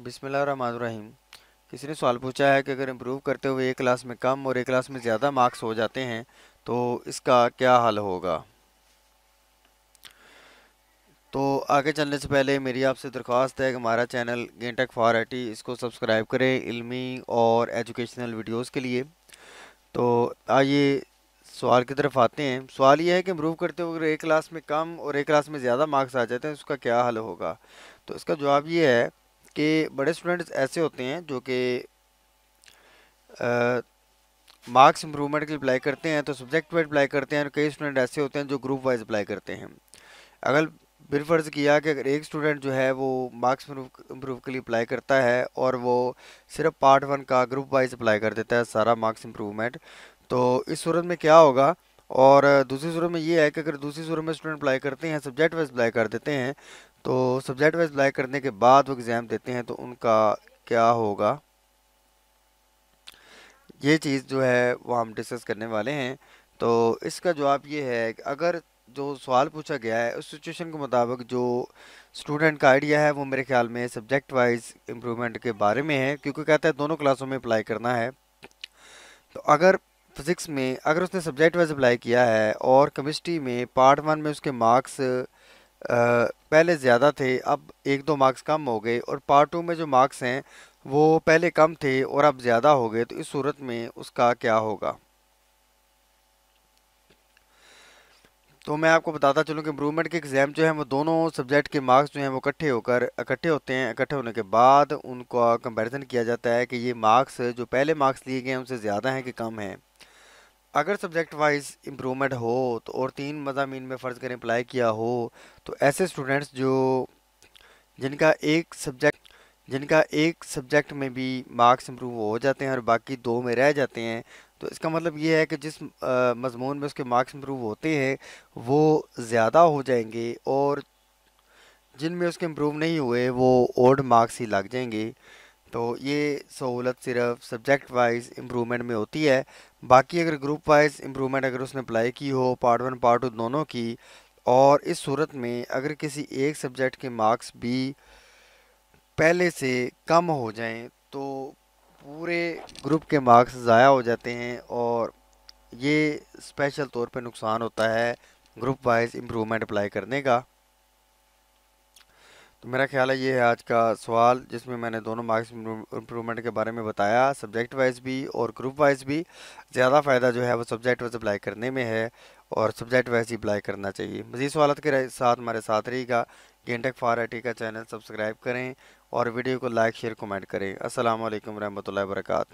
बिसमीम किसी ने सवाल पूछा है कि अगर इम्प्रूव करते हुए एक क्लास में कम और एक क्लास में ज़्यादा मार्क्स हो जाते हैं तो इसका क्या हल होगा तो आगे चलने से पहले मेरी आपसे दरख्वास्त है कि हमारा चैनल गेंटक फॉर आई इसको सब्सक्राइब करें इल्मी और एजुकेशनल वीडियोज़ के लिए तो आइए सवाल की तरफ आते हैं सवाल ये है कि इम्प्रूव करते हुए अगर एक क्लास में कम और एक क्लास में ज़्यादा मार्क्स आ जाते हैं उसका तो क्या हल होगा तो इसका जवाब ये है कि बड़े स्टूडेंट्स ऐसे होते हैं जो कि मार्क्स इम्प्रूवमेंट के लिए अप्लाई करते हैं तो सब्जेक्ट वाइज अप्लाई करते हैं और कई स्टूडेंट ऐसे होते हैं जो ग्रुप वाइज अप्लाई करते हैं अगर फिर फर्ज किया कि अगर एक स्टूडेंट जो है वो मार्क्स इम्प्रूव के लिए अप्लाई करता है और वो सिर्फ पार्ट वन का ग्रुप वाइज अप्लाई कर देता है सारा मार्क्स इम्प्रूवमेंट तो इस सूरत में क्या होगा और दूसरी सूरत में ये है कि अगर दूसरी सूरत में स्टूडेंट अप्लाई करते हैं सब्जेक्ट वाइज अप्लाई कर देते हैं तो सब्जेक्ट वाइज अप्लाई करने के बाद वो एग्ज़ाम देते हैं तो उनका क्या होगा ये चीज़ जो है वो हम डिस्कस करने वाले हैं तो इसका जवाब ये है कि अगर जो सवाल पूछा गया है उस सिचुएशन के मुताबिक जो स्टूडेंट का आइडिया है वो मेरे ख्याल में सब्जेक्ट वाइज इम्प्रूवमेंट के बारे में है क्योंकि कहता है दोनों क्लासों में अप्लाई करना है तो अगर फिज़िक्स में अगर उसने सब्जेक्ट वाइज अप्लाई किया है और केमिस्ट्री में पार्ट वन में उसके मार्क्स पहले ज़्यादा थे अब एक दो मार्क्स कम हो गए और पार्ट टू में जो मार्क्स हैं वो पहले कम थे और अब ज़्यादा हो गए तो इस सूरत में उसका क्या होगा तो मैं आपको बताता चलूँ कि इम्प्रूवमेंट के एग्ज़ाम जो है वो दोनों सब्जेक्ट के मार्क्स जो हैं वो इकट्ठे होकर इकट्ठे होते हैं इकट्ठे होने के बाद उनका कंपैरिजन किया जाता है कि ये मार्क्स जो पहले मार्क्स लिए गए हैं उनसे ज़्यादा हैं कि कम हैं अगर सब्जेक्ट वाइज इम्प्रूवमेंट हो तो और तीन मजामी में फ़र्ज़ करें अप्लाई किया हो तो ऐसे स्टूडेंट्स जो जिनका एक सब्जेक्ट जिनका एक सब्जेक्ट में भी मार्क्स इम्प्रूव हो जाते हैं और बाकी दो में रह जाते हैं तो इसका मतलब ये है कि जिस मजमून में उसके मार्क्स इम्प्रूव होते हैं वो ज़्यादा हो जाएंगे और जिन में उसके इम्प्रूव नहीं हुए वो ओल्ड मार्क्स ही लग जाएंगे तो ये सहूलत सिर्फ सब्जेक्ट वाइज इम्प्रूवमेंट में होती है बाकी अगर ग्रुप वाइज इम्प्रूवमेंट अगर उसने अप्लाई की हो पार्ट वन पार्ट टू दोनों की और इस सूरत में अगर किसी एक सब्जेक्ट के मार्क्स भी पहले से कम हो जाएं तो पूरे ग्रुप के मार्क्स ज़ाया हो जाते हैं और ये स्पेशल तौर पे नुकसान होता है ग्रुप वाइज इम्प्रूवमेंट अप्लाई करने का तो मेरा ख्याल है ये है आज का सवाल जिसमें मैंने दोनों मार्क्स इम्प्रूवमेंट के बारे में बताया सब्जेक्ट वाइज भी और ग्रुप वाइज भी ज़्यादा फ़ायदा जो है वो सब्जेक्ट वाइज अप्लाई करने में है और सब्जेक्ट वाइज ही अप्लाई करना चाहिए मजीद सवालत के साथ हमारे साथ रहेगा गेंटक फार आई का चैनल सब्सक्राइब करें और वीडियो को लाइक शेयर कमेंट करें असलम वरहमल वर्का